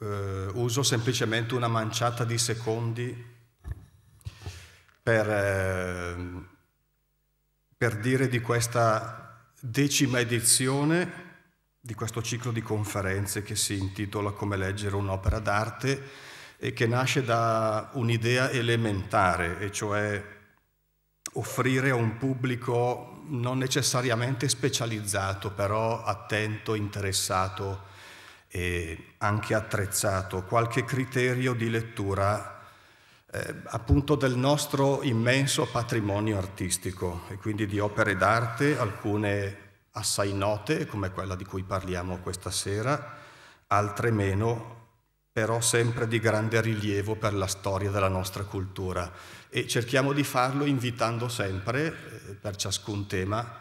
eh, uso semplicemente una manciata di secondi per, eh, per dire di questa decima edizione di questo ciclo di conferenze che si intitola Come leggere un'opera d'arte e che nasce da un'idea elementare, e cioè offrire a un pubblico non necessariamente specializzato, però attento, interessato e anche attrezzato qualche criterio di lettura eh, appunto del nostro immenso patrimonio artistico e quindi di opere d'arte, alcune assai note come quella di cui parliamo questa sera, altre meno, però sempre di grande rilievo per la storia della nostra cultura e cerchiamo di farlo invitando sempre, eh, per ciascun tema,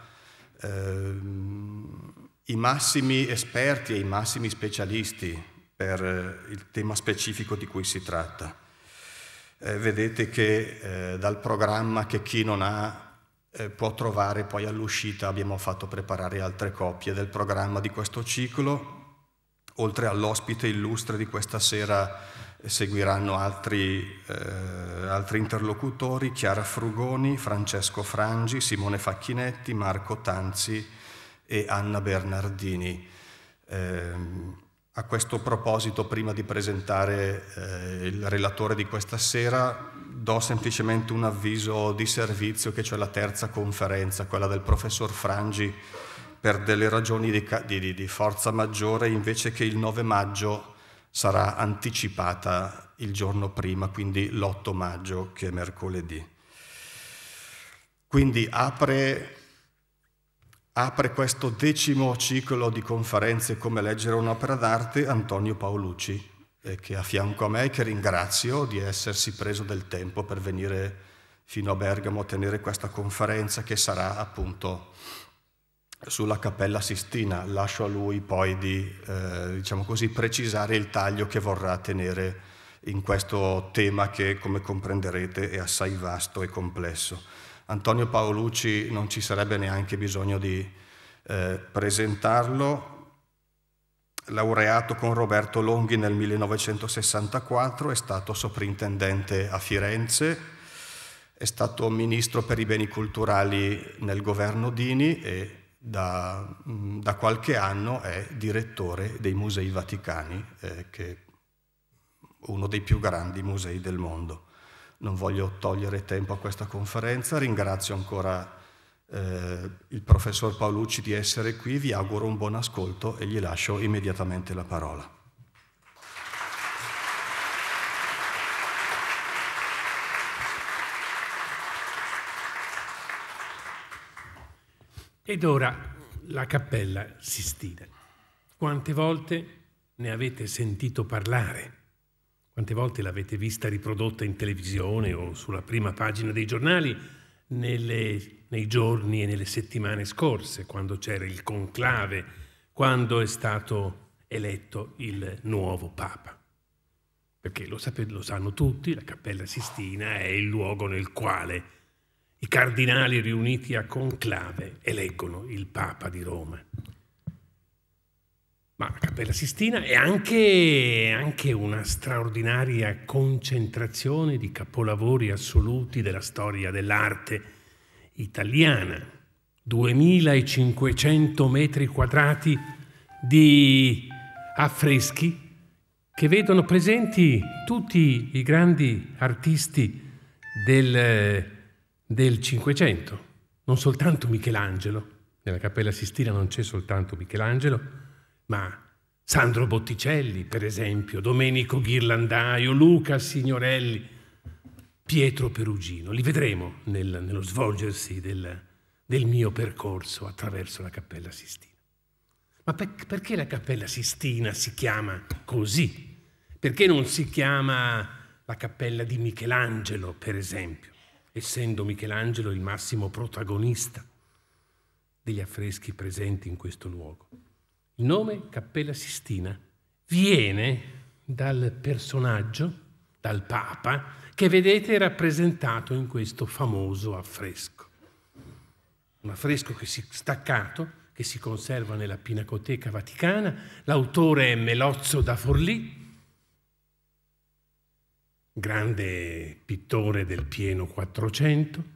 ehm, i massimi esperti e i massimi specialisti per eh, il tema specifico di cui si tratta. Eh, vedete che eh, dal programma che chi non ha eh, può trovare poi all'uscita abbiamo fatto preparare altre copie del programma di questo ciclo, oltre all'ospite illustre di questa sera eh, seguiranno altri, eh, altri, interlocutori, Chiara Frugoni, Francesco Frangi, Simone Facchinetti, Marco Tanzi e Anna Bernardini. Eh, a questo proposito, prima di presentare eh, il relatore di questa sera, do semplicemente un avviso di servizio che c'è la terza conferenza, quella del professor Frangi, per delle ragioni di, di, di forza maggiore, invece che il 9 maggio sarà anticipata il giorno prima, quindi l'8 maggio, che è mercoledì. Quindi apre apre questo decimo ciclo di conferenze come leggere un'opera d'arte Antonio Paolucci, che è a fianco a me e che ringrazio di essersi preso del tempo per venire fino a Bergamo a tenere questa conferenza che sarà appunto sulla Cappella Sistina. Lascio a lui poi di eh, diciamo così, precisare il taglio che vorrà tenere in questo tema che, come comprenderete, è assai vasto e complesso. Antonio Paolucci non ci sarebbe neanche bisogno di eh, presentarlo, laureato con Roberto Longhi nel 1964, è stato soprintendente a Firenze, è stato ministro per i beni culturali nel governo Dini e da, mm, da qualche anno è direttore dei Musei Vaticani, eh, che è uno dei più grandi musei del mondo non voglio togliere tempo a questa conferenza, ringrazio ancora eh, il professor Paolucci di essere qui, vi auguro un buon ascolto e gli lascio immediatamente la parola. Ed ora la cappella Sistina. Quante volte ne avete sentito parlare? Quante volte l'avete vista riprodotta in televisione o sulla prima pagina dei giornali nelle, nei giorni e nelle settimane scorse, quando c'era il conclave, quando è stato eletto il nuovo Papa? Perché lo, sapete, lo sanno tutti, la Cappella Sistina è il luogo nel quale i cardinali riuniti a conclave eleggono il Papa di Roma. Ma la Cappella Sistina è anche, anche, una straordinaria concentrazione di capolavori assoluti della storia dell'arte italiana. 2500 metri quadrati di affreschi che vedono presenti tutti i grandi artisti del, del Cinquecento, non soltanto Michelangelo. Nella Cappella Sistina non c'è soltanto Michelangelo, ma Sandro Botticelli, per esempio, Domenico Ghirlandaio, Luca Signorelli, Pietro Perugino. Li vedremo nel, nello svolgersi del, del, mio percorso attraverso la Cappella Sistina. Ma per, perché la Cappella Sistina si chiama così? Perché non si chiama la Cappella di Michelangelo, per esempio, essendo Michelangelo il massimo protagonista degli affreschi presenti in questo luogo? Il nome Cappella Sistina viene dal personaggio, dal Papa, che vedete rappresentato in questo famoso affresco. Un affresco che si, staccato che si conserva nella Pinacoteca Vaticana, l'autore è Melozzo da Forlì, grande pittore del pieno Quattrocento,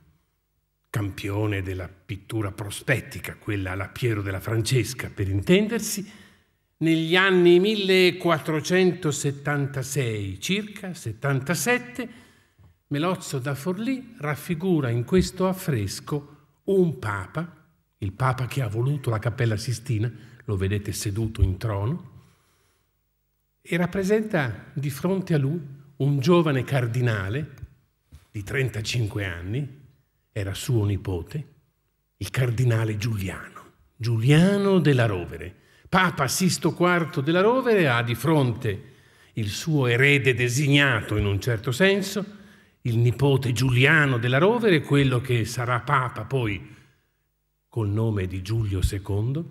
campione della pittura prospettica, quella alla Piero della Francesca per intendersi, negli anni 1476 circa, 77, Melozzo da Forlì raffigura in questo affresco un papa, il papa che ha voluto la Cappella Sistina, lo vedete seduto in trono, e rappresenta di fronte a lui un giovane cardinale di 35 anni, era suo nipote, il cardinale Giuliano, Giuliano della Rovere. Papa Sisto IV della Rovere ha di fronte il suo erede designato in un certo senso, il nipote Giuliano della Rovere, quello che sarà papa poi col nome di Giulio II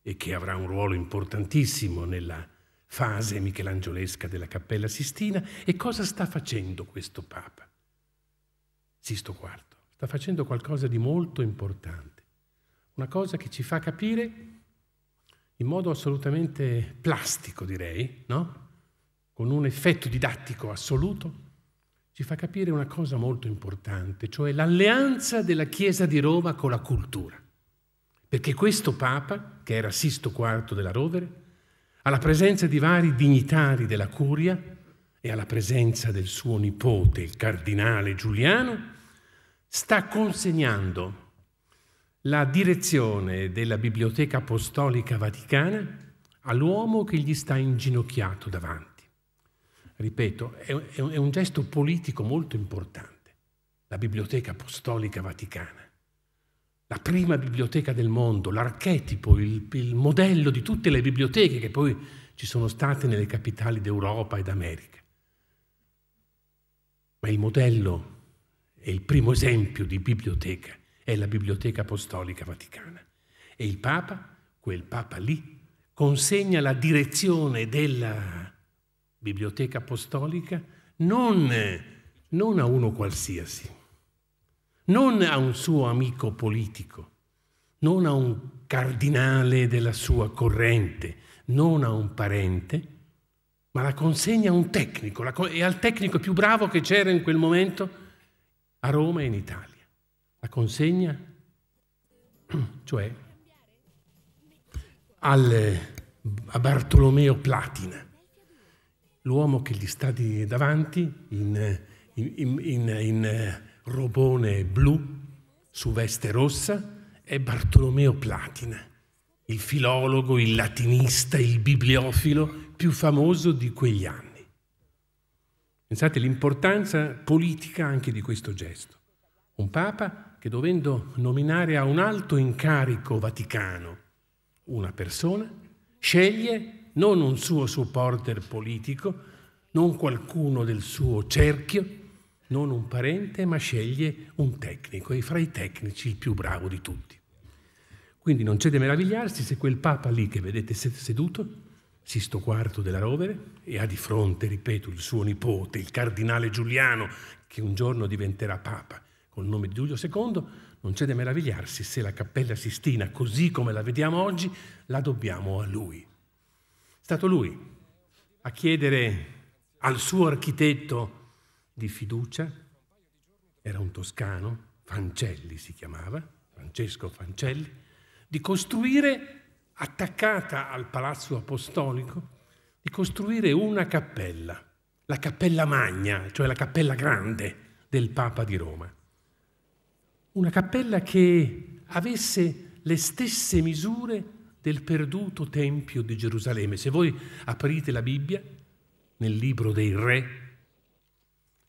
e che avrà un ruolo importantissimo nella fase michelangiolesca della Cappella Sistina. E cosa sta facendo questo papa? Sisto IV sta facendo qualcosa di molto importante, una cosa che ci fa capire in modo assolutamente plastico, direi, no? con un effetto didattico assoluto, ci fa capire una cosa molto importante, cioè l'alleanza della Chiesa di Roma con la cultura. Perché questo Papa, che era Sisto IV della Rovere, alla presenza di vari dignitari della Curia e alla presenza del suo nipote, il cardinale Giuliano, sta consegnando la direzione della Biblioteca Apostolica Vaticana all'uomo che gli sta inginocchiato davanti. Ripeto, è, è un gesto politico molto importante, la Biblioteca Apostolica Vaticana la prima biblioteca del mondo, l'archetipo, il, il, modello di tutte le biblioteche che poi ci sono state nelle capitali d'Europa e d'America. Ma il modello e il primo esempio di biblioteca è la Biblioteca Apostolica Vaticana. E il Papa, quel Papa lì, consegna la direzione della Biblioteca Apostolica non, non a uno qualsiasi, non a un suo amico politico, non a un cardinale della sua corrente, non a un parente, ma la consegna a un tecnico e al tecnico più bravo che c'era in quel momento a Roma e in Italia. La consegna, cioè al, a Bartolomeo Platina, l'uomo che gli sta davanti in, in, in, in robone blu su veste rossa, è Bartolomeo Platina, il filologo, il latinista, il bibliofilo più famoso di quegli anni. Pensate l'importanza politica anche di questo gesto. Un Papa che dovendo nominare a un alto incarico vaticano una persona, sceglie non un suo supporter politico, non qualcuno del suo cerchio, non un parente, ma sceglie un tecnico e fra i tecnici il più bravo di tutti. Quindi non c'è da meravigliarsi se quel Papa lì che vedete seduto Sisto IV della Rovere e ha di fronte, ripeto, il suo nipote, il cardinale Giuliano, che un giorno diventerà papa col nome di Giulio II, non c'è da meravigliarsi se la Cappella Sistina, così come la vediamo oggi, la dobbiamo a lui. È stato lui a chiedere al suo architetto di fiducia, era un toscano, Fancelli si chiamava, Francesco Fancelli, di costruire attaccata al palazzo apostolico, di costruire una cappella, la cappella magna, cioè la cappella grande del Papa di Roma. Una cappella che avesse le stesse misure del perduto Tempio di Gerusalemme. Se voi aprite la Bibbia nel libro dei Re,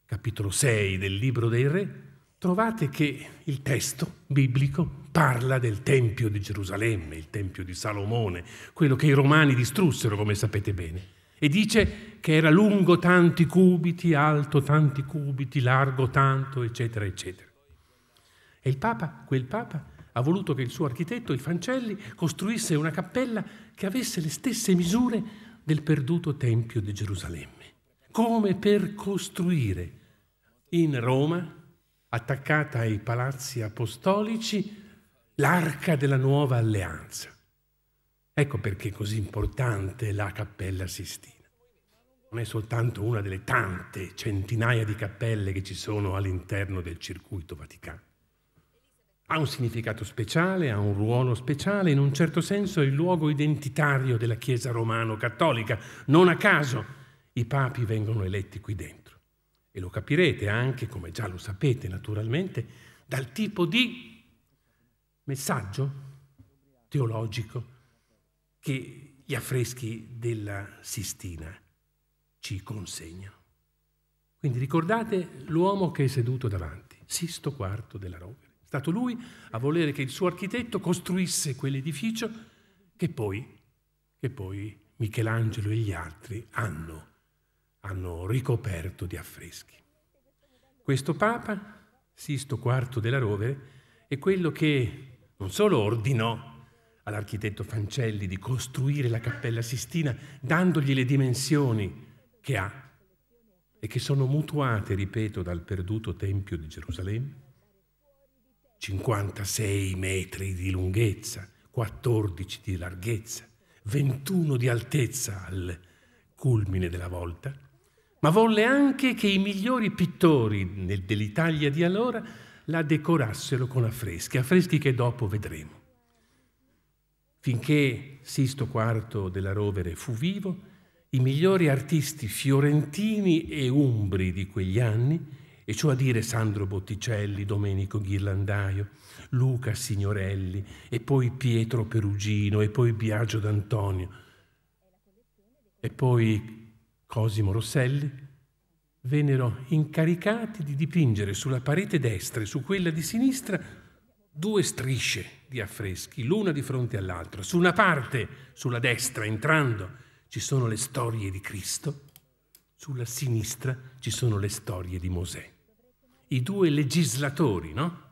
capitolo 6 del libro dei Re, trovate che il testo biblico parla del Tempio di Gerusalemme, il Tempio di Salomone, quello che i romani distrussero, come sapete bene, e dice che era lungo tanti cubiti, alto tanti cubiti, largo tanto, eccetera, eccetera. E il Papa, quel Papa, ha voluto che il suo architetto, il Fancelli, costruisse una cappella che avesse le stesse misure del perduto Tempio di Gerusalemme, come per costruire in Roma attaccata ai palazzi apostolici l'arca della nuova alleanza. Ecco perché è così importante la cappella Sistina. Non è soltanto una delle tante centinaia di cappelle che ci sono all'interno del circuito vaticano. Ha un significato speciale, ha un ruolo speciale, in un certo senso è il luogo identitario della Chiesa romano-cattolica. Non a caso i papi vengono eletti qui dentro e lo capirete anche, come già lo sapete naturalmente, dal tipo di messaggio teologico che gli affreschi della Sistina ci consegnano. Quindi ricordate l'uomo che è seduto davanti, Sisto IV della Rovere. È stato lui a volere che il suo architetto costruisse quell'edificio che poi, che poi Michelangelo e gli altri hanno hanno ricoperto di affreschi. Questo Papa, Sisto IV della Rovere, è quello che non solo ordinò all'architetto Fancelli di costruire la Cappella Sistina dandogli le dimensioni che ha e che sono mutuate, ripeto, dal perduto Tempio di Gerusalemme. 56 metri di lunghezza, 14 di larghezza, 21 di altezza al culmine della volta, ma volle anche che i migliori pittori dell'Italia di allora la decorassero con affreschi, affreschi che dopo vedremo. Finché Sisto IV della Rovere fu vivo, i migliori artisti fiorentini e umbri di quegli anni, e cioè a dire Sandro Botticelli, Domenico Ghirlandaio, Luca Signorelli, e poi Pietro Perugino, e poi Biagio d'Antonio, e poi Cosimo Rosselli, vennero incaricati di dipingere sulla parete destra e su quella di sinistra due strisce di affreschi, l'una di fronte all'altra. Su una parte, sulla destra, entrando, ci sono le storie di Cristo, sulla sinistra ci sono le storie di Mosè. I due legislatori, no?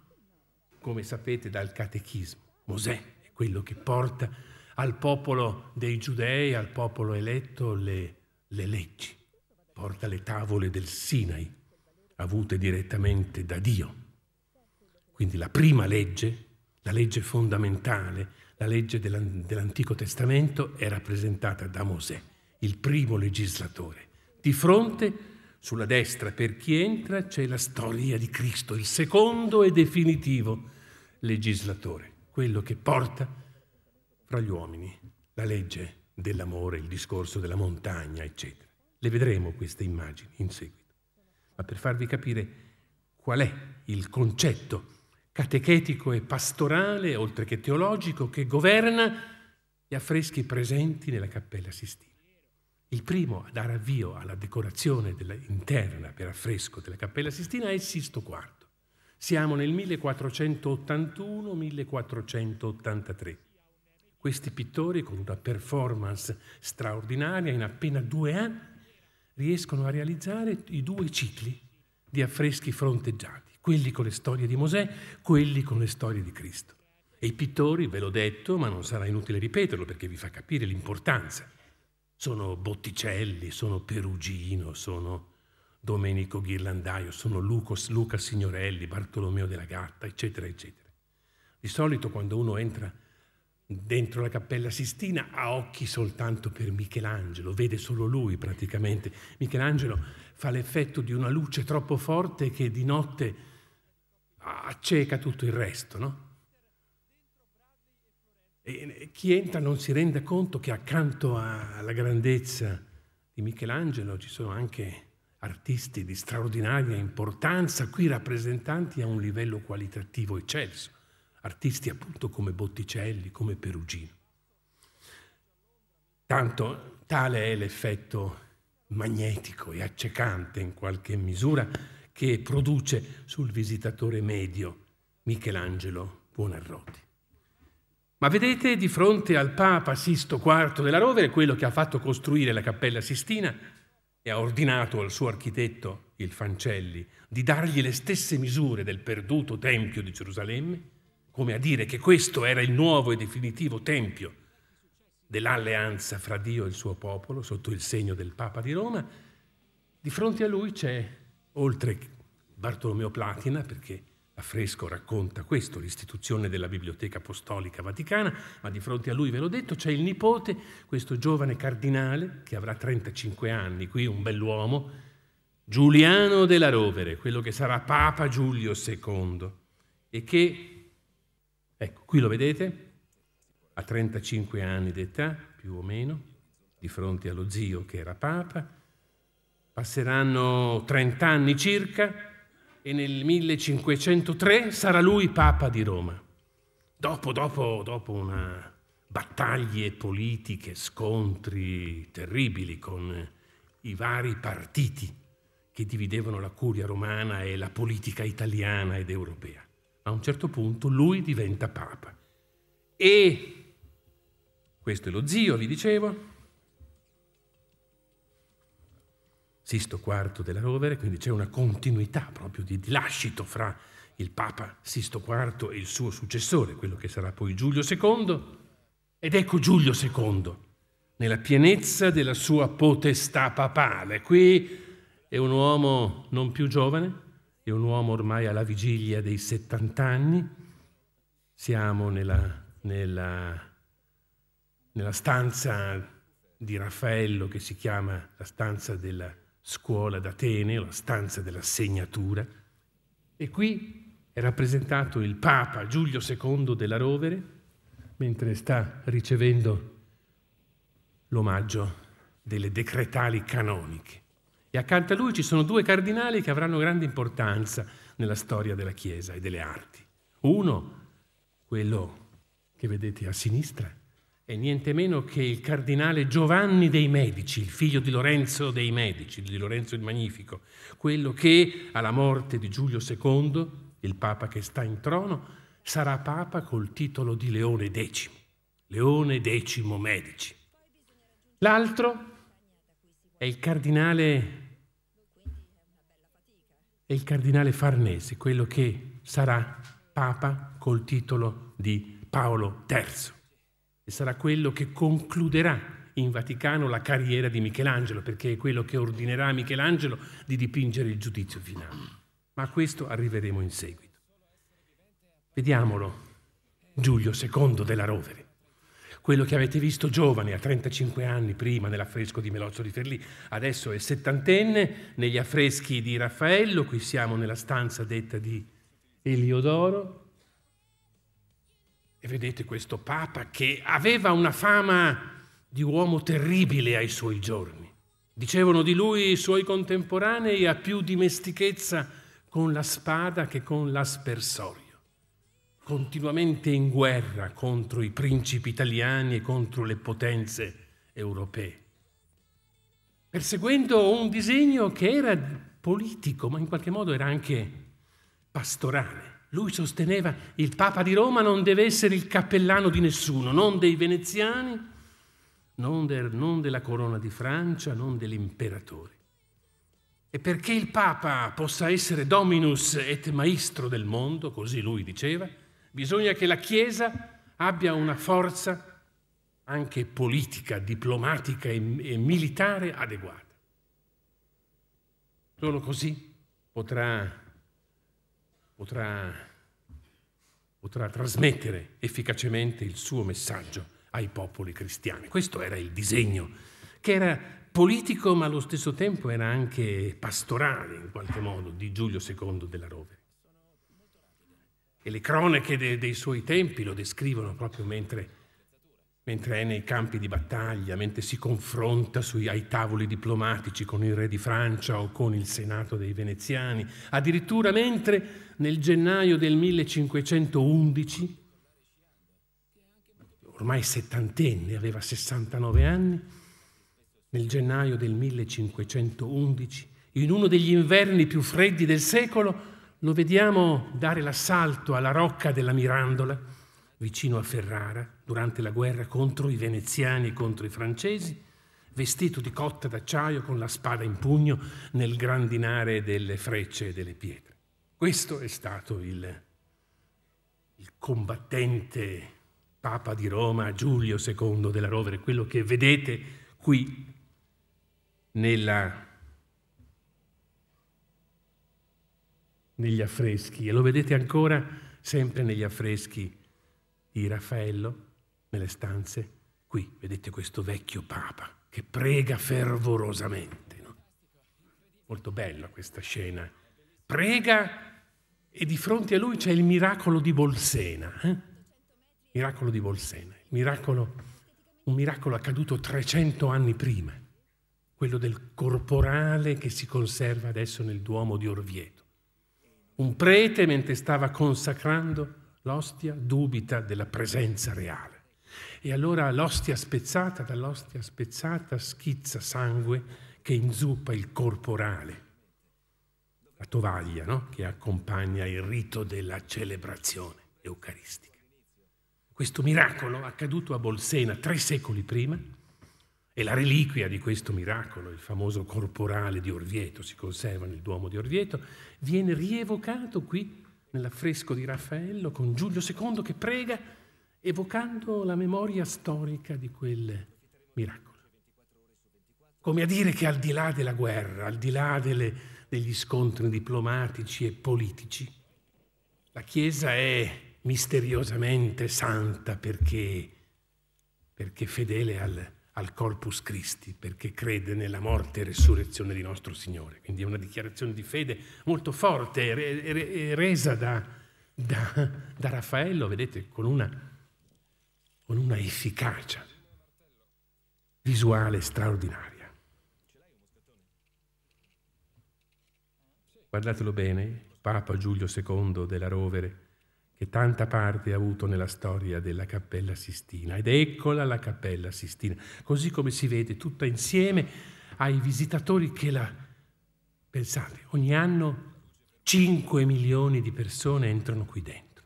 Come sapete dal catechismo, Mosè è quello che porta al popolo dei giudei, al popolo eletto, le le leggi, porta le tavole del Sinai, avute direttamente da Dio. Quindi la prima legge, la legge fondamentale, la legge dell'Antico Testamento è rappresentata da Mosè, il primo legislatore. Di fronte, sulla destra per chi entra, c'è la storia di Cristo, il secondo e definitivo legislatore, quello che porta fra gli uomini la legge dell'amore, il discorso della montagna, eccetera. Le vedremo queste immagini in seguito. Ma per farvi capire qual è il concetto catechetico e pastorale, oltre che teologico, che governa gli affreschi presenti nella Cappella Sistina. Il primo a dare avvio alla decorazione interna per affresco della Cappella Sistina è Sisto IV. Siamo nel 1481-1483. Questi pittori, con una performance straordinaria, in appena due anni riescono a realizzare i due cicli di affreschi fronteggiati, quelli con le storie di Mosè, quelli con le storie di Cristo. E i pittori, ve l'ho detto, ma non sarà inutile ripeterlo perché vi fa capire l'importanza. Sono Botticelli, sono Perugino, sono Domenico Ghirlandaio, sono Lucas, Luca Signorelli, Bartolomeo della Gatta, eccetera, eccetera. Di solito quando uno entra dentro la Cappella Sistina ha occhi soltanto per Michelangelo, vede solo lui praticamente. Michelangelo fa l'effetto di una luce troppo forte che di notte acceca tutto il resto, no? E chi entra non si rende conto che accanto alla grandezza di Michelangelo ci sono anche artisti di straordinaria importanza, qui rappresentanti a un livello qualitativo eccelso artisti appunto come Botticelli, come Perugino. Tanto tale è l'effetto magnetico e accecante in qualche misura che produce sul visitatore medio Michelangelo Buonarroti. Ma vedete, di fronte al Papa Sisto IV della Rovere, quello che ha fatto costruire la Cappella Sistina e ha ordinato al suo architetto, il Fancelli, di dargli le stesse misure del perduto Tempio di Gerusalemme, come a dire che questo era il nuovo e definitivo tempio dell'alleanza fra Dio e il suo popolo sotto il segno del Papa di Roma, di fronte a lui c'è, oltre Bartolomeo Platina, perché l'affresco racconta questo, l'istituzione della Biblioteca Apostolica Vaticana, ma di fronte a lui, ve l'ho detto, c'è il nipote, questo giovane cardinale che avrà 35 anni, qui un bell'uomo, Giuliano della Rovere, quello che sarà Papa Giulio II e che Ecco, qui lo vedete, a 35 anni d'età, più o meno, di fronte allo zio che era papa, passeranno 30 anni circa e nel 1503 sarà lui papa di Roma. Dopo, dopo, dopo una battaglie politiche, scontri terribili con i vari partiti che dividevano la curia romana e la politica italiana ed europea a un certo punto lui diventa papa. E questo è lo zio, vi dicevo, Sisto IV della Rovere, quindi c'è una continuità proprio di lascito fra il Papa Sisto IV e il suo successore, quello che sarà poi Giulio II. Ed ecco Giulio II, nella pienezza della sua potestà papale. Qui è un uomo non più giovane, è un uomo ormai alla vigilia dei 70 anni, siamo nella, nella, nella stanza di Raffaello che si chiama la stanza della scuola d'Atene, la stanza della segnatura, e qui è rappresentato il Papa Giulio II della Rovere mentre sta ricevendo l'omaggio delle decretali canoniche. E accanto a lui ci sono due cardinali che avranno grande importanza nella storia della Chiesa e delle arti. Uno, quello che vedete a sinistra, è niente meno che il cardinale Giovanni dei Medici, il figlio di Lorenzo dei Medici, di Lorenzo il Magnifico, quello che alla morte di Giulio II, il papa che sta in trono, sarà papa col titolo di Leone X, Leone X Medici. L'altro è il cardinale è il cardinale Farnese, quello che sarà Papa col titolo di Paolo III e sarà quello che concluderà in Vaticano la carriera di Michelangelo, perché è quello che ordinerà a Michelangelo di dipingere il giudizio finale. Ma a questo arriveremo in seguito. Vediamolo, Giulio II della Rovere quello che avete visto giovane a 35 anni prima nell'affresco di Melozzo di Ferlì, adesso è settantenne, negli affreschi di Raffaello, qui siamo nella stanza detta di Eliodoro, e vedete questo Papa che aveva una fama di uomo terribile ai suoi giorni. Dicevano di lui i suoi contemporanei ha più dimestichezza con la spada che con l'aspersorio continuamente in guerra contro i principi italiani e contro le potenze europee, perseguendo un disegno che era politico, ma in qualche modo era anche pastorale. Lui sosteneva che il Papa di Roma non deve essere il cappellano di nessuno, non dei veneziani, non, del, non della corona di Francia, non dell'imperatore. E perché il Papa possa essere dominus et maestro del mondo, così lui diceva, Bisogna che la Chiesa abbia una forza anche politica, diplomatica e, e militare adeguata. Solo così potrà, potrà, potrà trasmettere efficacemente il suo messaggio ai popoli cristiani. Questo era il disegno, che era politico ma allo stesso tempo era anche pastorale in qualche modo di Giulio II della Rovere e le cronache de, dei suoi tempi lo descrivono proprio mentre, mentre, è nei campi di battaglia, mentre si confronta sui, ai tavoli diplomatici con il re di Francia o con il senato dei veneziani, addirittura mentre nel gennaio del 1511 ormai settantenne, aveva 69 anni, nel gennaio del 1511, in uno degli inverni più freddi del secolo, lo vediamo dare l'assalto alla rocca della Mirandola, vicino a Ferrara, durante la guerra contro i veneziani e contro i francesi, vestito di cotta d'acciaio con la spada in pugno nel grandinare delle frecce e delle pietre. Questo è stato il, il combattente Papa di Roma, Giulio II della Rovere, quello che vedete qui nella negli affreschi e lo vedete ancora sempre negli affreschi di Raffaello, nelle stanze. Qui vedete questo vecchio Papa che prega fervorosamente. No? Molto bella questa scena. Prega e di fronte a lui c'è il miracolo di Bolsena. Eh? Miracolo di Bolsena, miracolo, un miracolo accaduto 300 anni prima, quello del corporale che si conserva adesso nel Duomo di Orvieto. Un prete, mentre stava consacrando l'ostia, dubita della presenza reale. E allora l'ostia spezzata, dall'ostia spezzata schizza sangue che inzuppa il corporale, la tovaglia no? che accompagna il rito della celebrazione eucaristica. Questo miracolo accaduto a Bolsena tre secoli prima e la reliquia di questo miracolo, il famoso corporale di Orvieto, si conserva nel Duomo di Orvieto, viene rievocato qui nell'affresco di Raffaello con Giulio II che prega evocando la memoria storica di quel miracolo. Come a dire che al di là della guerra, al di là delle, degli scontri diplomatici e politici, la Chiesa è misteriosamente santa perché, perché fedele al al Corpus Christi perché crede nella morte e resurrezione di nostro Signore. Quindi è una dichiarazione di fede molto forte, re, re, resa da, da, da, Raffaello, vedete, con una, con una efficacia visuale straordinaria. Guardatelo bene, Papa Giulio II della Rovere che tanta parte ha avuto nella storia della Cappella Sistina. Ed eccola la Cappella Sistina, così come si vede tutta insieme ai visitatori che la... Pensate, ogni anno 5 milioni di persone entrano qui dentro.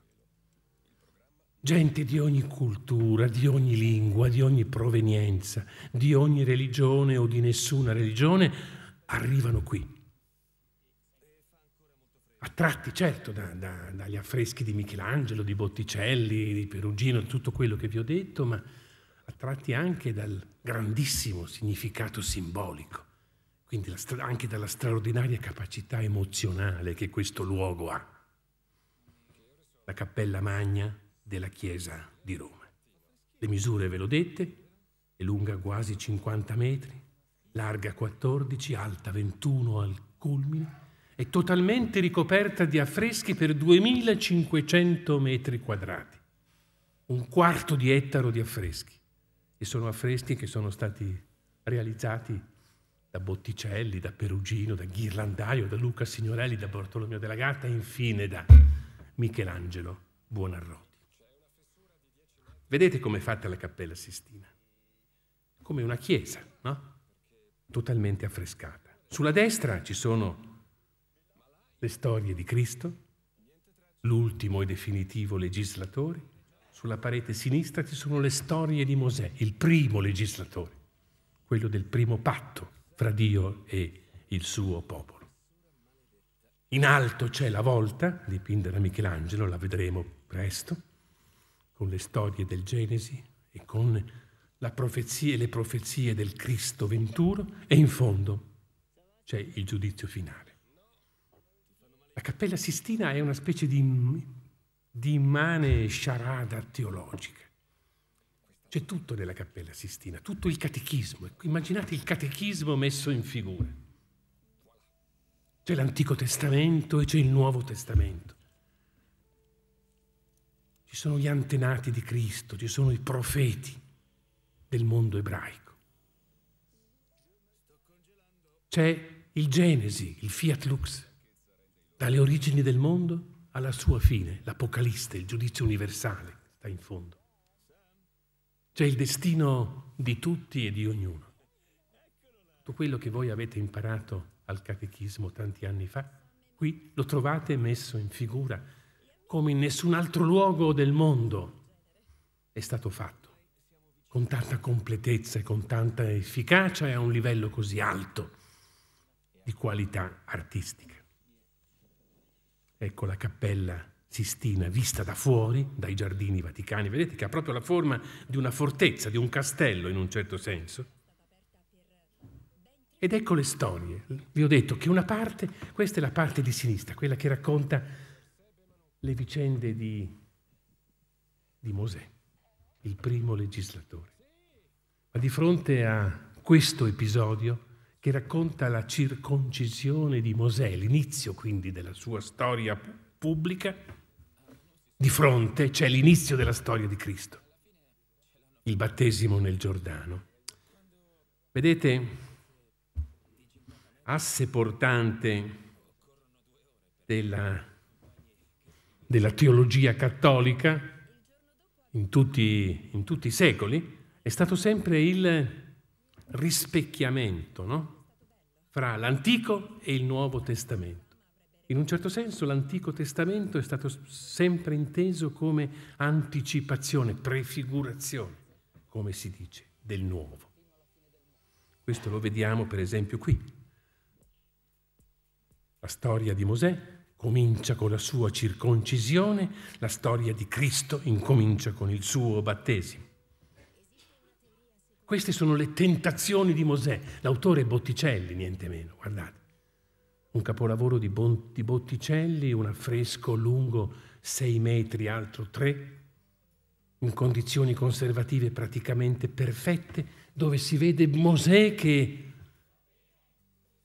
Gente di ogni cultura, di ogni lingua, di ogni provenienza, di ogni religione o di nessuna religione arrivano qui attratti certo da, da, dagli affreschi di Michelangelo, di Botticelli, di Perugino, tutto quello che vi ho detto, ma attratti anche dal grandissimo significato simbolico, quindi anche dalla straordinaria capacità emozionale che questo luogo ha, la Cappella Magna della Chiesa di Roma. Le misure ve l'ho dette, è lunga quasi 50 metri, larga 14, alta 21 al culmine, è totalmente ricoperta di affreschi per 2500 metri quadrati, un quarto di ettaro di affreschi. E sono affreschi che sono stati realizzati da Botticelli, da Perugino, da Ghirlandaio, da Luca Signorelli, da Bartolomeo della Gatta e infine da Michelangelo Buonarroti. Vedete com'è fatta la Cappella Sistina? Come una chiesa, no? Totalmente affrescata. Sulla destra ci sono le storie di Cristo, l'ultimo e definitivo legislatore. Sulla parete sinistra ci sono le storie di Mosè, il primo legislatore, quello del primo patto fra Dio e il suo popolo. In alto c'è la volta, dipinta da Michelangelo, la vedremo presto, con le storie del Genesi e con profezia, le profezie del Cristo venturo, e in fondo c'è il giudizio finale. La Cappella Sistina è una specie di, di immane sciarada teologica. C'è tutto nella Cappella Sistina, tutto il catechismo. Immaginate il catechismo messo in figura. C'è l'Antico Testamento e c'è il Nuovo Testamento. Ci sono gli antenati di Cristo, ci sono i profeti del mondo ebraico. C'è il Genesi, il Fiat Lux dalle origini del mondo alla sua fine, l'Apocalisse, il giudizio universale, sta in fondo. C'è il destino di tutti e di ognuno. Tutto quello che voi avete imparato al catechismo tanti anni fa, qui lo trovate messo in figura come in nessun altro luogo del mondo è stato fatto, con tanta completezza e con tanta efficacia e a un livello così alto di qualità artistica. Ecco la cappella Sistina vista da fuori, dai giardini vaticani, vedete che ha proprio la forma di una fortezza, di un castello in un certo senso. Ed ecco le storie. Vi ho detto che una parte, questa è la parte di sinistra, quella che racconta le vicende di, di Mosè, il primo legislatore. Ma di fronte a questo episodio che racconta la circoncisione di Mosè, l'inizio quindi della sua storia pubblica, di fronte c'è l'inizio della storia di Cristo, il battesimo nel Giordano. Vedete, asse portante della, della teologia cattolica in tutti, in tutti i secoli è stato sempre il rispecchiamento no? fra l'Antico e il Nuovo Testamento. In un certo senso l'Antico Testamento è stato sempre inteso come anticipazione, prefigurazione, come si dice, del Nuovo. Questo lo vediamo per esempio qui. La storia di Mosè comincia con la sua circoncisione, la storia di Cristo incomincia con il suo battesimo. Queste sono le tentazioni di Mosè. L'autore è Botticelli, niente meno, guardate. Un capolavoro di, bon, di Botticelli, un affresco lungo 6 metri, altro 3, in condizioni conservative praticamente perfette, dove si vede Mosè che,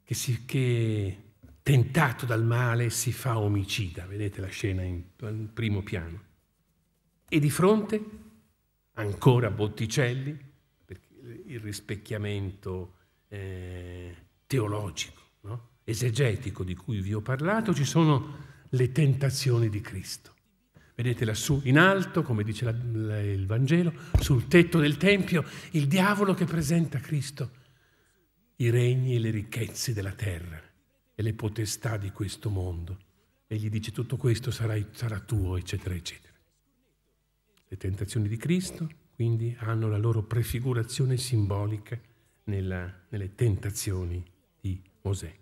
che, si, che tentato dal male si fa omicida, vedete la scena in, in primo piano. E di fronte, ancora Botticelli, il rispecchiamento eh, teologico, no? esegetico di cui vi ho parlato, ci sono le tentazioni di Cristo. Vedete lassù in alto, come dice la, la, il Vangelo, sul tetto del Tempio, il diavolo che presenta a Cristo i regni e le ricchezze della terra e le potestà di questo mondo. E gli dice tutto questo sarà, sarà tuo, eccetera, eccetera. Le tentazioni di Cristo, quindi hanno la loro prefigurazione simbolica nella, nelle tentazioni di Mosè.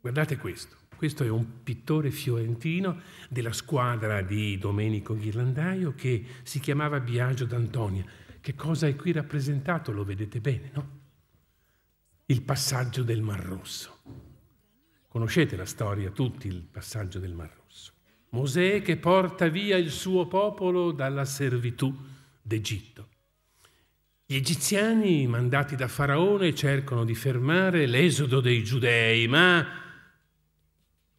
Guardate questo, questo è un pittore fiorentino della squadra di Domenico Ghirlandaio che si chiamava Biagio d'Antonia. Che cosa è qui rappresentato? Lo vedete bene, no? Il passaggio del Mar Rosso. Conoscete la storia tutti, il passaggio del Mar Rosso. Mosè che porta via il suo popolo dalla servitù d'Egitto. Gli egiziani, mandati da Faraone, cercano di fermare l'esodo dei giudei, ma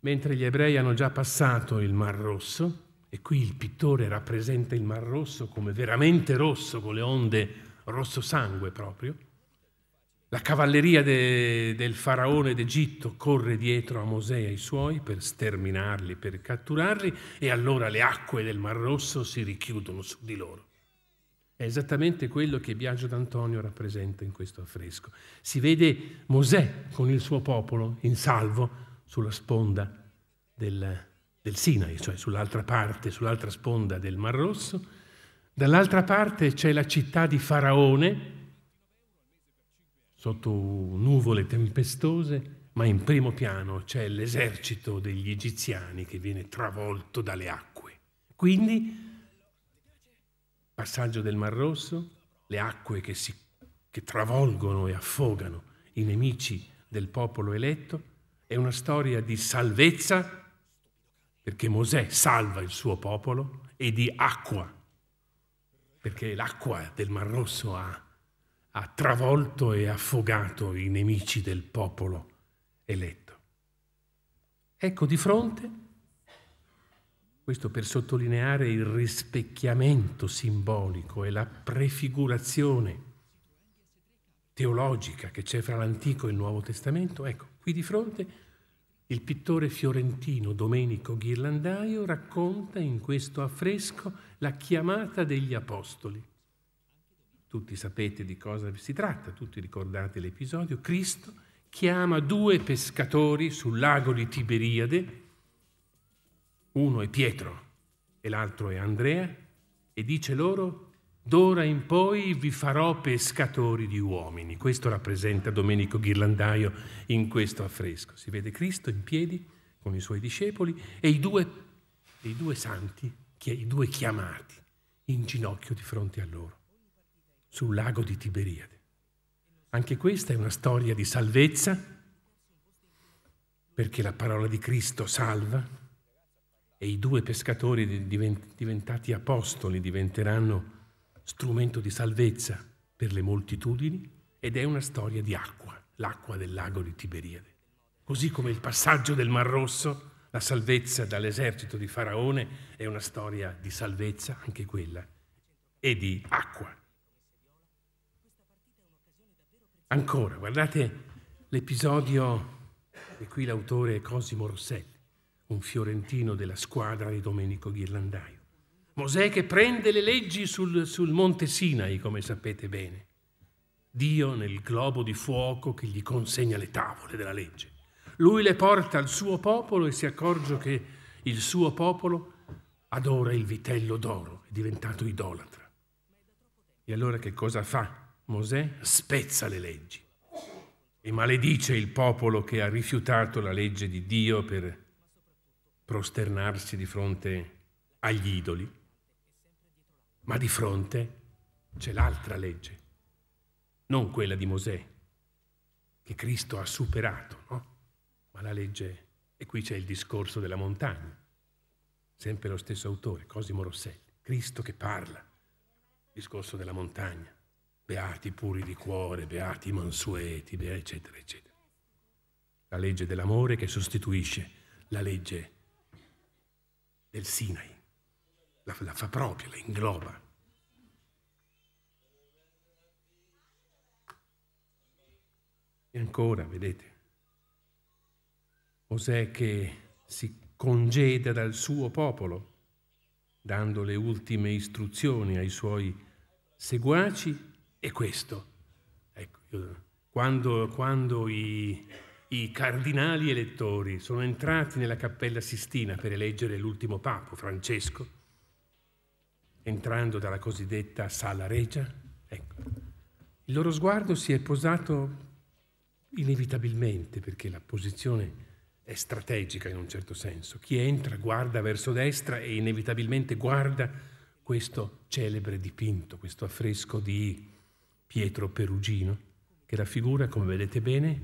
mentre gli ebrei hanno già passato il Mar Rosso, e qui il pittore rappresenta il Mar Rosso come veramente rosso, con le onde rosso sangue proprio, la cavalleria de, del faraone d'Egitto corre dietro a Mosè e ai suoi per sterminarli, per catturarli, e allora le acque del Mar Rosso si richiudono su di loro. È esattamente quello che Biagio d'Antonio rappresenta in questo affresco. Si vede Mosè con il suo popolo in salvo sulla sponda del, del Sinai, cioè sull'altra parte, sull'altra sponda del Mar Rosso. Dall'altra parte c'è la città di Faraone, sotto nuvole tempestose, ma in primo piano c'è l'esercito degli egiziani che viene travolto dalle acque. Quindi, passaggio del Mar Rosso, le acque che, si, che travolgono e affogano i nemici del popolo eletto, è una storia di salvezza, perché Mosè salva il suo popolo, e di acqua, perché l'acqua del Mar Rosso ha ha travolto e affogato i nemici del popolo eletto. Ecco di fronte, questo per sottolineare il rispecchiamento simbolico e la prefigurazione teologica che c'è fra l'Antico e il Nuovo Testamento, ecco, qui di fronte il pittore fiorentino Domenico Ghirlandaio racconta in questo affresco la chiamata degli Apostoli tutti sapete di cosa si tratta, tutti ricordate l'episodio. Cristo chiama due pescatori sul lago di Tiberiade, uno è Pietro e l'altro è Andrea, e dice loro, d'ora in poi vi farò pescatori di uomini. Questo rappresenta Domenico Ghirlandaio in questo affresco. Si vede Cristo in piedi con i suoi discepoli e i due, i due santi, i due chiamati, in ginocchio di fronte a loro sul lago di Tiberiade. Anche questa è una storia di salvezza, perché la parola di Cristo salva e i due pescatori diventati apostoli diventeranno strumento di salvezza per le moltitudini ed è una storia di acqua, l'acqua del lago di Tiberiade. Così come il passaggio del Mar Rosso, la salvezza dall'esercito di Faraone è una storia di salvezza anche quella e di acqua. Ancora, guardate l'episodio di cui l'autore è Cosimo Rossetti, un fiorentino della squadra di Domenico Ghirlandaio. Mosè che prende le leggi sul, sul monte Sinai, come sapete bene. Dio nel globo di fuoco che gli consegna le tavole della legge. Lui le porta al suo popolo e si accorge che il suo popolo adora il vitello d'oro, è diventato idolatra. E allora che cosa fa? Mosè spezza le leggi e maledice il popolo che ha rifiutato la legge di Dio per prosternarsi di fronte agli idoli, ma di fronte c'è l'altra legge, non quella di Mosè, che Cristo ha superato, no? ma la legge, e qui c'è il discorso della montagna, sempre lo stesso autore, Cosimo Rosselli, Cristo che parla, discorso della montagna beati puri di cuore, beati mansueti, eccetera, eccetera. La legge dell'amore che sostituisce la legge del Sinai, la, la fa propria, la ingloba. E ancora, vedete, Mosè che si congeda dal suo popolo, dando le ultime istruzioni ai suoi seguaci è questo. Ecco, quando, quando i, i cardinali elettori sono entrati nella Cappella Sistina per eleggere l'ultimo Papa, Francesco, entrando dalla cosiddetta Sala Regia, ecco, il loro sguardo si è posato inevitabilmente, perché la posizione è strategica in un certo senso, chi entra guarda verso destra e inevitabilmente guarda questo celebre dipinto, questo affresco di Pietro Perugino, che raffigura, come vedete bene,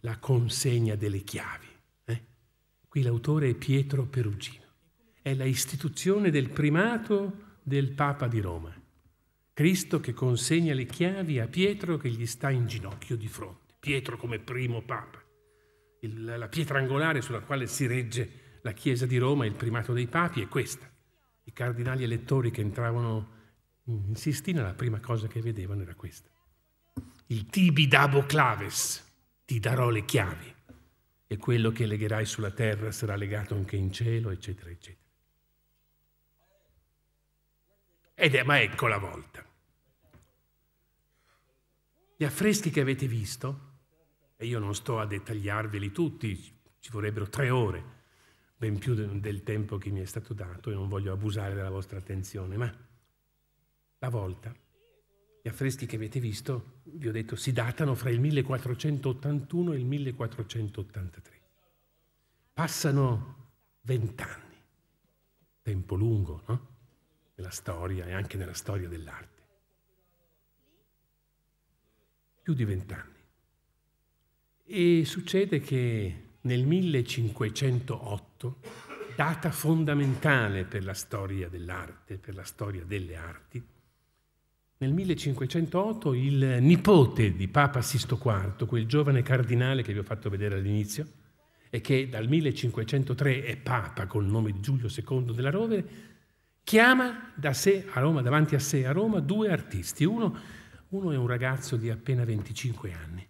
la consegna delle chiavi. Eh? Qui l'autore è Pietro Perugino. È la istituzione del primato del Papa di Roma. Cristo che consegna le chiavi a Pietro che gli sta in ginocchio di fronte. Pietro come primo Papa. Il, la pietra angolare sulla quale si regge la Chiesa di Roma, il primato dei papi, è questa. I cardinali elettori che entravano in Sistina la prima cosa che vedevano era questa. Il tibi dabo claves, ti darò le chiavi, e quello che legherai sulla terra sarà legato anche in cielo, eccetera, eccetera. Ed è, ma ecco la volta. Gli affreschi che avete visto, e io non sto a dettagliarveli tutti, ci vorrebbero tre ore, ben più del tempo che mi è stato dato e non voglio abusare della vostra attenzione, ma la volta. Gli affreschi che avete visto, vi ho detto, si datano fra il 1481 e il 1483. Passano vent'anni, tempo lungo, no? Nella storia e anche nella storia dell'arte. Più di vent'anni. E succede che nel 1508, data fondamentale per la storia dell'arte, per la storia delle arti, nel 1508 il nipote di Papa Sisto IV, quel giovane cardinale che vi ho fatto vedere all'inizio, e che dal 1503 è Papa col nome di Giulio II della Rovere, chiama da sé a Roma, davanti a sé a Roma, due artisti. Uno, uno è un ragazzo di appena 25 anni,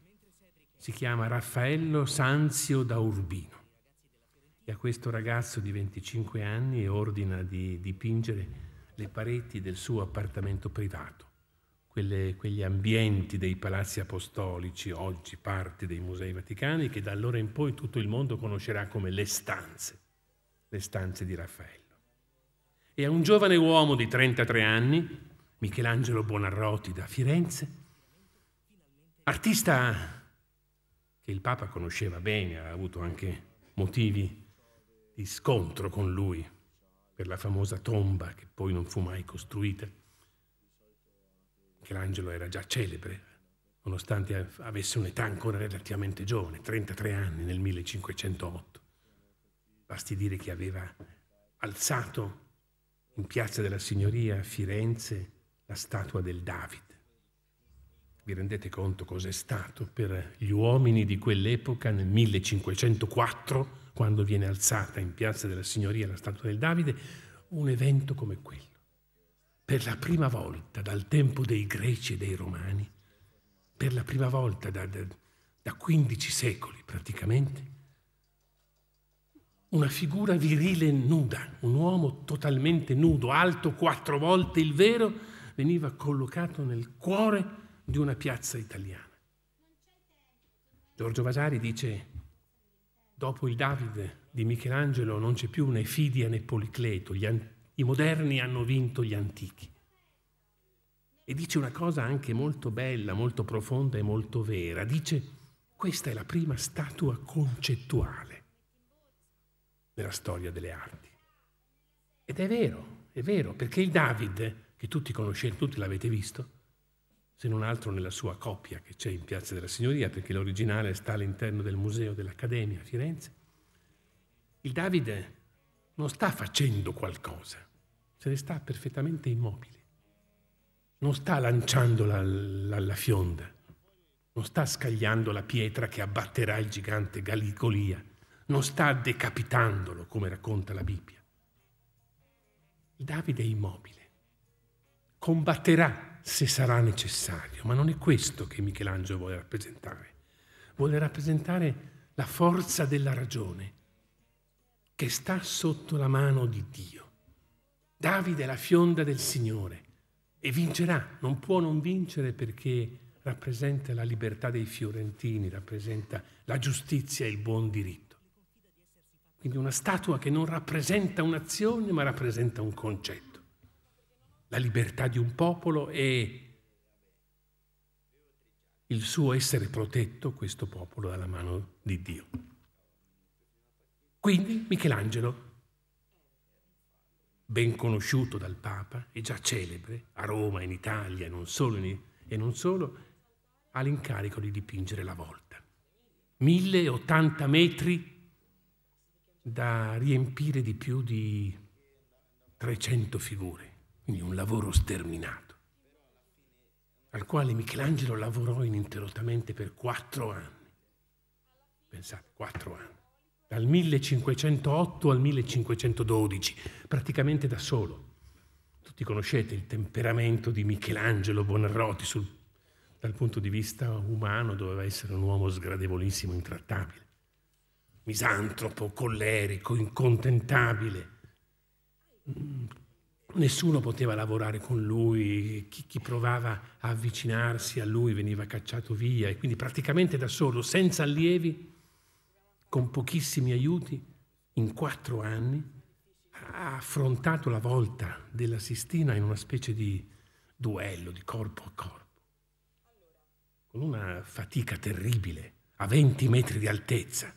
si chiama Raffaello Sanzio da Urbino. E a questo ragazzo di 25 anni ordina di dipingere le pareti del suo appartamento privato quelle, quegli ambienti dei palazzi apostolici, oggi parte dei musei vaticani, che da allora in poi tutto il mondo conoscerà come le stanze, le stanze di Raffaello. E a un giovane uomo di 33 anni, Michelangelo Buonarroti da Firenze, artista che il Papa conosceva bene, ha avuto anche motivi di scontro con lui per la famosa tomba che poi non fu mai costruita Michelangelo era già celebre, nonostante avesse un'età ancora relativamente giovane, 33 anni nel 1508. Basti dire che aveva alzato in Piazza della Signoria a Firenze la statua del David. Vi rendete conto cos'è stato per gli uomini di quell'epoca nel 1504, quando viene alzata in Piazza della Signoria la statua del Davide, un evento come quello per la prima volta dal tempo dei greci e dei romani, per la prima volta da, da, da 15 secoli praticamente, una figura virile nuda, un uomo totalmente nudo, alto quattro volte il vero, veniva collocato nel cuore di una piazza italiana. Giorgio Vasari dice, dopo il Davide di Michelangelo non c'è più né Fidia né Policleto, gli antichi i moderni hanno vinto gli antichi. E dice una cosa anche molto bella, molto profonda e molto vera. Dice, questa è la prima statua concettuale nella storia delle arti. Ed è vero, è vero, perché il David, che tutti conoscete, tutti l'avete visto, se non altro nella sua copia che c'è in Piazza della Signoria, perché l'originale sta all'interno del Museo dell'Accademia a Firenze. Il Davide non sta facendo qualcosa, se ne sta perfettamente immobile, non sta lanciando la, la, la fionda, non sta scagliando la pietra che abbatterà il gigante Galicolia, non sta decapitandolo come racconta la Bibbia. Davide è immobile, combatterà se sarà necessario, ma non è questo che Michelangelo vuole rappresentare. Vuole rappresentare la forza della ragione, che sta sotto la mano di Dio. Davide è la fionda del Signore e vincerà, non può non vincere perché rappresenta la libertà dei fiorentini, rappresenta la giustizia e il buon diritto. Quindi una statua che non rappresenta un'azione ma rappresenta un concetto. La libertà di un popolo e il suo essere protetto, questo popolo, dalla mano di Dio. Quindi Michelangelo, ben conosciuto dal Papa e già celebre a Roma, in Italia e non solo, e non solo ha l'incarico di dipingere la volta. 1080 metri da riempire di più di 300 figure, quindi un lavoro sterminato, al quale Michelangelo lavorò ininterrottamente per quattro anni. Pensate, quattro anni dal 1508 al 1512, praticamente da solo. Tutti conoscete il temperamento di Michelangelo Buonarroti sul, dal punto di vista umano, doveva essere un uomo sgradevolissimo, intrattabile, misantropo, collerico, incontentabile. Mm, nessuno poteva lavorare con lui, chi, chi provava a avvicinarsi a lui veniva cacciato via e quindi praticamente da solo, senza allievi, con pochissimi aiuti, in quattro anni, ha affrontato la volta della Sistina in una specie di duello di corpo a corpo, con una fatica terribile, a 20 metri di altezza.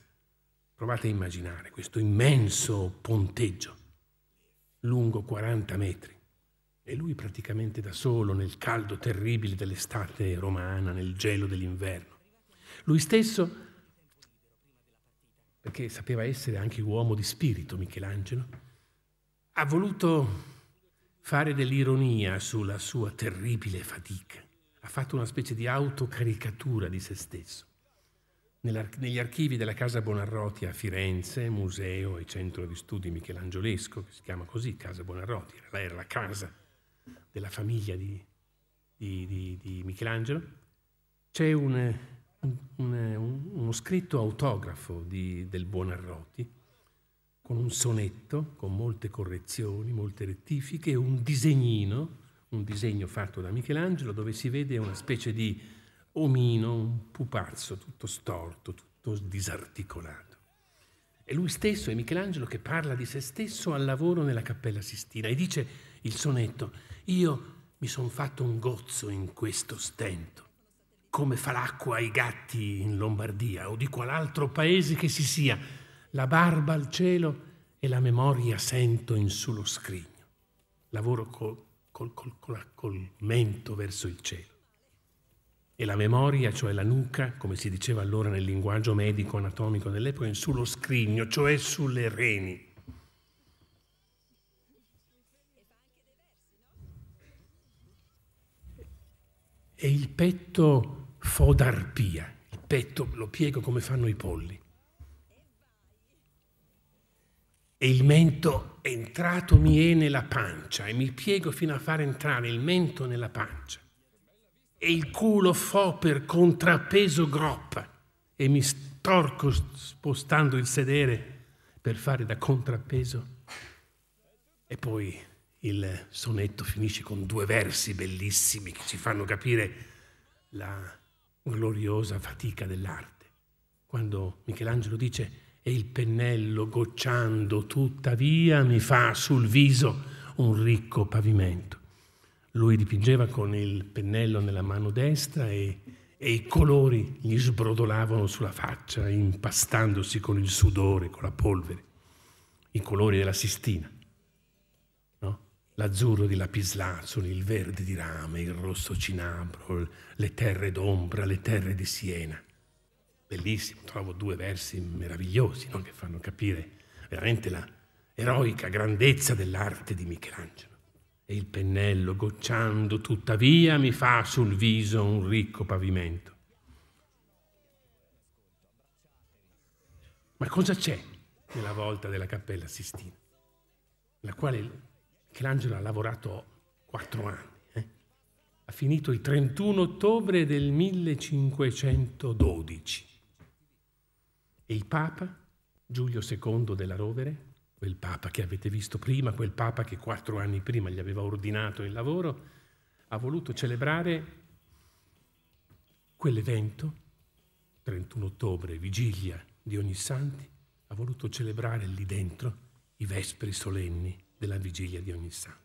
Provate a immaginare questo immenso ponteggio, lungo 40 metri, e lui praticamente da solo nel caldo terribile dell'estate romana, nel gelo dell'inverno. Lui stesso perché sapeva essere anche uomo di spirito Michelangelo, ha voluto fare dell'ironia sulla sua terribile fatica. Ha fatto una specie di autocaricatura di se stesso. Negli archivi della Casa Bonarroti a Firenze, museo e centro di studi michelangiolesco, che si chiama così Casa Bonarroti, era la casa della famiglia di, di, di, di Michelangelo, c'è un, un, eh, un, uno scritto autografo di, del Buonarroti, con un sonetto, con molte correzioni, molte rettifiche, e un disegnino, un disegno fatto da Michelangelo, dove si vede una specie di omino, un pupazzo tutto storto, tutto disarticolato. È lui stesso, è Michelangelo, che parla di se stesso al lavoro nella Cappella Sistina e dice il sonetto, io mi sono fatto un gozzo in questo stento come fa l'acqua ai gatti in Lombardia o di qual altro paese che si sia, la barba al cielo e la memoria sento in sullo scrigno. Lavoro col, col, col, col mento verso il cielo. E la memoria, cioè la nuca, come si diceva allora nel linguaggio medico anatomico dell'epoca, in sullo scrigno, cioè sulle reni. E il petto fodarpia. Il petto lo piego come fanno i polli. E il mento entrato mi è nella pancia e mi piego fino a far entrare il mento nella pancia. E il culo fo per contrappeso groppa e mi storco spostando il sedere per fare da contrappeso. E poi il sonetto finisce con due versi bellissimi che ci fanno capire la gloriosa fatica dell'arte. Quando Michelangelo dice e il pennello gocciando tuttavia mi fa sul viso un ricco pavimento. Lui dipingeva con il pennello nella mano destra e, e i colori gli sbrodolavano sulla faccia, impastandosi con il sudore, con la polvere, i colori della Sistina l'azzurro di lapislazzuli, il verde di rame, il rosso cinabro, le terre d'ombra, le terre di Siena. Bellissimo, trovo due versi meravigliosi no? che fanno capire veramente la eroica grandezza dell'arte di Michelangelo. E il pennello, gocciando tuttavia, mi fa sul viso un ricco pavimento. Ma cosa c'è nella volta della Cappella Sistina? La quale che l'angelo ha lavorato quattro anni. Eh? Ha finito il 31 ottobre del 1512 e il Papa Giulio II della Rovere, quel Papa che avete visto prima, quel Papa che quattro anni prima gli aveva ordinato il lavoro, ha voluto celebrare quell'evento, 31 ottobre, vigilia di ogni santi, ha voluto celebrare lì dentro i vespri solenni della vigilia di ogni santo.